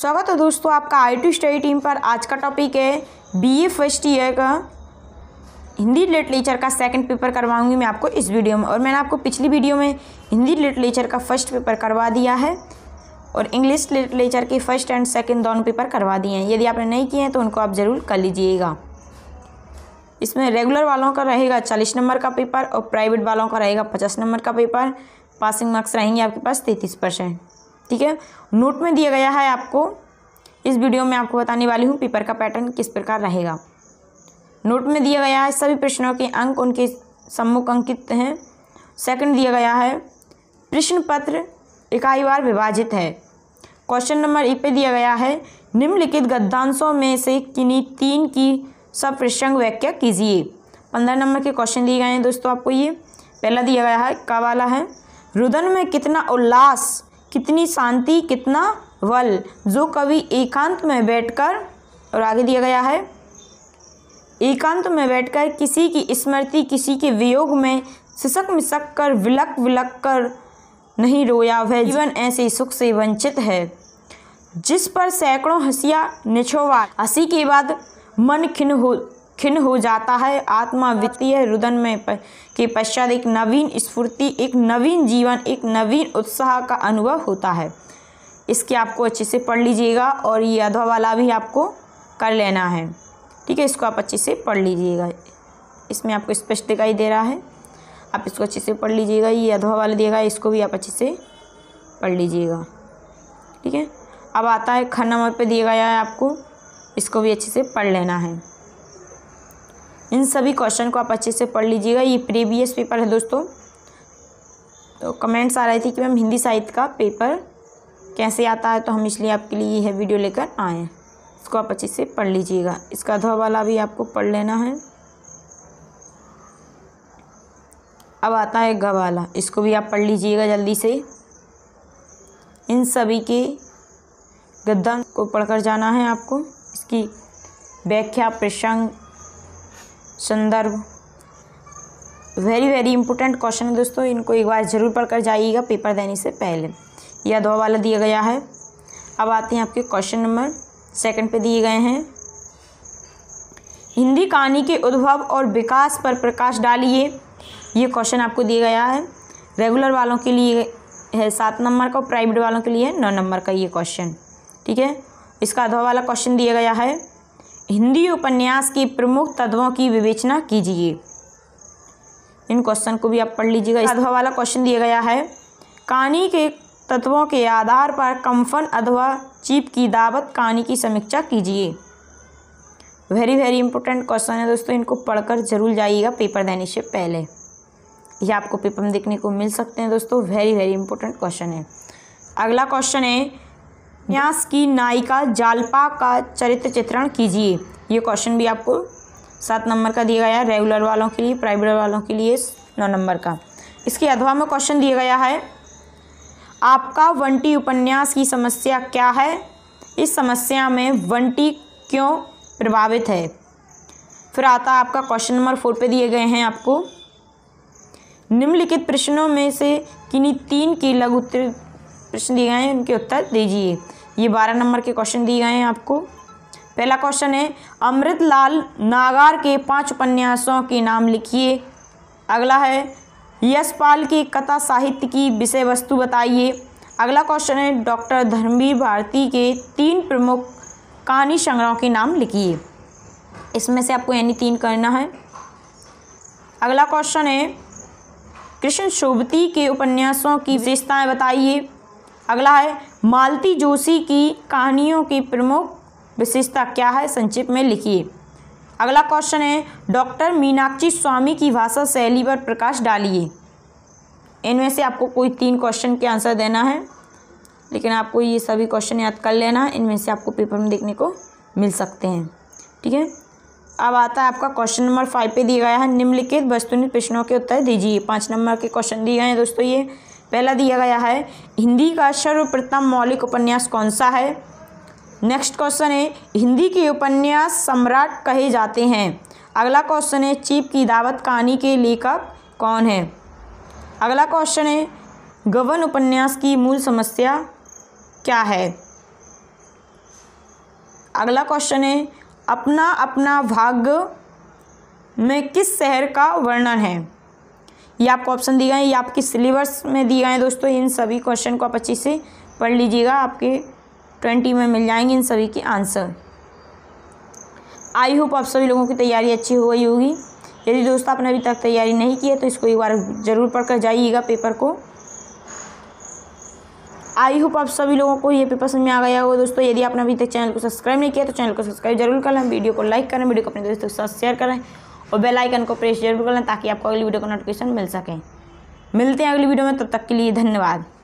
स्वागत है दोस्तों आपका आई टी स्टडी टीम पर आज का टॉपिक है बीए फर्स्ट ईयर का हिंदी लिटरेचर का सेकंड पेपर करवाऊंगी मैं आपको इस वीडियो में और मैंने आपको पिछली वीडियो में हिंदी लिटरेचर का फर्स्ट पेपर करवा दिया है और इंग्लिश लिटरेचर के फर्स्ट एंड सेकंड दोनों पेपर करवा दिए हैं यदि आपने नहीं किए हैं तो उनको आप ज़रूर कर लीजिएगा इसमें रेगुलर वालों का रहेगा चालीस नंबर का पेपर और प्राइवेट वालों का रहेगा पचास नंबर का पेपर पासिंग मार्क्स रहेंगे आपके पास तैंतीस परसेंट ठीक है नोट में दिया गया है आपको इस वीडियो में आपको बताने वाली हूँ पेपर का पैटर्न किस प्रकार रहेगा नोट में दिया गया है सभी प्रश्नों के अंक उनके सम्मुख अंकित हैं सेकंड दिया गया है प्रश्न पत्र इकाई बार विभाजित है क्वेश्चन नंबर ए पे दिया गया है निम्नलिखित गद्यांशों में से किन्हीं तीन की सब प्रसंग व्याख्या कीजिए पंद्रह नंबर के क्वेश्चन दिए गए हैं दोस्तों आपको ये पहला दिया गया है का वाला है रुदन में कितना उल्लास कितनी शांति कितना वल जो कवि एकांत में बैठकर और आगे दिया गया है एकांत में बैठकर किसी की स्मृति किसी के वियोग में सिसक मिसक कर विलक विलक कर नहीं रोया वह जीवन ऐसे सुख से वंचित है जिस पर सैकड़ों हंसिया निछोवा हंसी के बाद मन खिन हो खिन्न हो जाता है आत्मा वित्तीय रुदन में प, के पश्चात एक नवीन स्फूर्ति एक नवीन जीवन एक नवीन उत्साह का अनुभव होता है इसके आपको अच्छे से पढ़ लीजिएगा और ये अधवा वाला भी आपको कर लेना है ठीक है इसको आप अच्छे से पढ़ लीजिएगा इसमें आपको स्पष्ट दिखाई दे रहा है आप इसको अच्छे से पढ़ लीजिएगा ये अधवा वाला देगा इसको भी आप अच्छे से पढ़ लीजिएगा ठीक है अब आता है खन्ना नंबर पर दिया गया है आपको इसको भी अच्छे से पढ़ लेना है इन सभी क्वेश्चन को आप अच्छे से पढ़ लीजिएगा ये प्रीवियस पेपर है दोस्तों तो कमेंट्स आ रहे थे कि मैम हिंदी साहित्य का पेपर कैसे आता है तो हम इसलिए आपके लिए यह वीडियो लेकर आए हैं इसको आप अच्छे से पढ़ लीजिएगा इसका अधवा वाला भी आपको पढ़ लेना है अब आता है ग वाला इसको भी आप पढ़ लीजिएगा जल्दी से इन सभी के गद्दा को पढ़कर जाना है आपको इसकी व्याख्या प्रसंग संदर्भ वेरी वेरी इंपॉर्टेंट क्वेश्चन है दोस्तों इनको एक बार ज़रूर पढ़कर जाइएगा पेपर देने से पहले यह दो वाला दिया गया है अब आते हैं आपके क्वेश्चन नंबर सेकंड पे दिए गए हैं हिंदी कहानी के उद्भव और विकास पर प्रकाश डालिए ये क्वेश्चन आपको दिया गया है रेगुलर वालों के लिए है सात नंबर का प्राइवेट वालों के लिए नौ नंबर का ये क्वेश्चन ठीक है इसका अधवा वाला क्वेश्चन दिया गया है हिंदी उपन्यास की प्रमुख तत्वों की विवेचना कीजिए इन क्वेश्चन को भी आप पढ़ लीजिएगा अधवा वाला क्वेश्चन दिया गया है कहानी के तत्वों के आधार पर कंफन अथवा चीप की दावत कहानी की समीक्षा कीजिए वेरी वेरी इंपॉर्टेंट क्वेश्चन है दोस्तों इनको पढ़कर जरूर जाइएगा पेपर देने से पहले यह आपको पेपर में देखने को मिल सकते हैं दोस्तों वेरी वेरी इंपॉर्टेंट क्वेश्चन है अगला क्वेश्चन है उपन्यास की नायिका जालपा का चरित्र चित्रण कीजिए ये क्वेश्चन भी आपको सात नंबर का दिया गया है रेगुलर वालों के लिए प्राइवेट वालों के लिए नौ नंबर का इसके अधवा में क्वेश्चन दिया गया है आपका वंटी उपन्यास की समस्या क्या है इस समस्या में वंटी क्यों प्रभावित है फिर आता आपका क्वेश्चन नंबर फोर पे दिए गए हैं आपको निम्नलिखित प्रश्नों में से किन्हीं तीन की लघु प्रश्न दिए गए हैं उनके उत्तर दीजिए ये बारह नंबर के क्वेश्चन दिए गए हैं आपको पहला क्वेश्चन है अमृतलाल नागार के पांच उपन्यासों के नाम लिखिए अगला है यशपाल की कथा साहित्य की विषय वस्तु बताइए अगला क्वेश्चन है डॉक्टर धर्मवीर भारती के तीन प्रमुख कहानी संग्रहों के नाम लिखिए इसमें से आपको यानी तीन करना है अगला क्वेश्चन है कृष्ण शोभती के उपन्यासों की विशेषताएं बताइए अगला है मालती जोशी की कहानियों की प्रमुख विशेषता क्या है संक्षिप्त में लिखिए अगला क्वेश्चन है डॉक्टर मीनाक्षी स्वामी की भाषा शैली पर प्रकाश डालिए इनमें से आपको कोई तीन क्वेश्चन के आंसर देना है लेकिन आपको ये सभी क्वेश्चन याद कर लेना है इनमें से आपको पेपर में देखने को मिल सकते हैं ठीक है अब आता है आपका क्वेश्चन नंबर फाइव पे दिया गया है निम्नलिखित वस्तुनिध प्रश्नों के उत्तर दीजिए पाँच नंबर के क्वेश्चन दिए गए हैं दोस्तों ये पहला दिया गया है हिंदी का सर्वप्रथम मौलिक उपन्यास कौन सा है नेक्स्ट क्वेश्चन है हिंदी के उपन्यास सम्राट कहे जाते हैं अगला क्वेश्चन है चीप की दावत कहानी के लेखक कौन है अगला क्वेश्चन है गवन उपन्यास की मूल समस्या क्या है अगला क्वेश्चन है अपना अपना भाग्य में किस शहर का वर्णन है ये आपको ऑप्शन दिए गए हैं ये आपके सिलेबस में दिए गए हैं दोस्तों इन सभी क्वेश्चन को आप अच्छे से पढ़ लीजिएगा आपके ट्वेंटी में मिल जाएंगे इन सभी के आंसर आई होप आप सभी लोगों की तैयारी अच्छी हो गई होगी यदि दोस्तों आपने अभी तक तैयारी नहीं की है तो इसको एक बार ज़रूर पढ़कर जाइएगा पेपर को आई होप आप सभी लोगों को ये पेपर समझ में आ गया होगा दोस्तों यदि आपने अभी तक चैनल को सब्सक्राइब नहीं किया तो चैनल को सब्सक्राइब जरूर कर लें वीडियो को लाइक करें वीडियो को अपने दोस्तों के साथ शेयर करें और बेल आइकन को प्रेस जरूर कर लें ताकि आपको अगली वीडियो का नोटिफिकेशन मिल सके मिलते हैं अगली वीडियो में तब तक के लिए धन्यवाद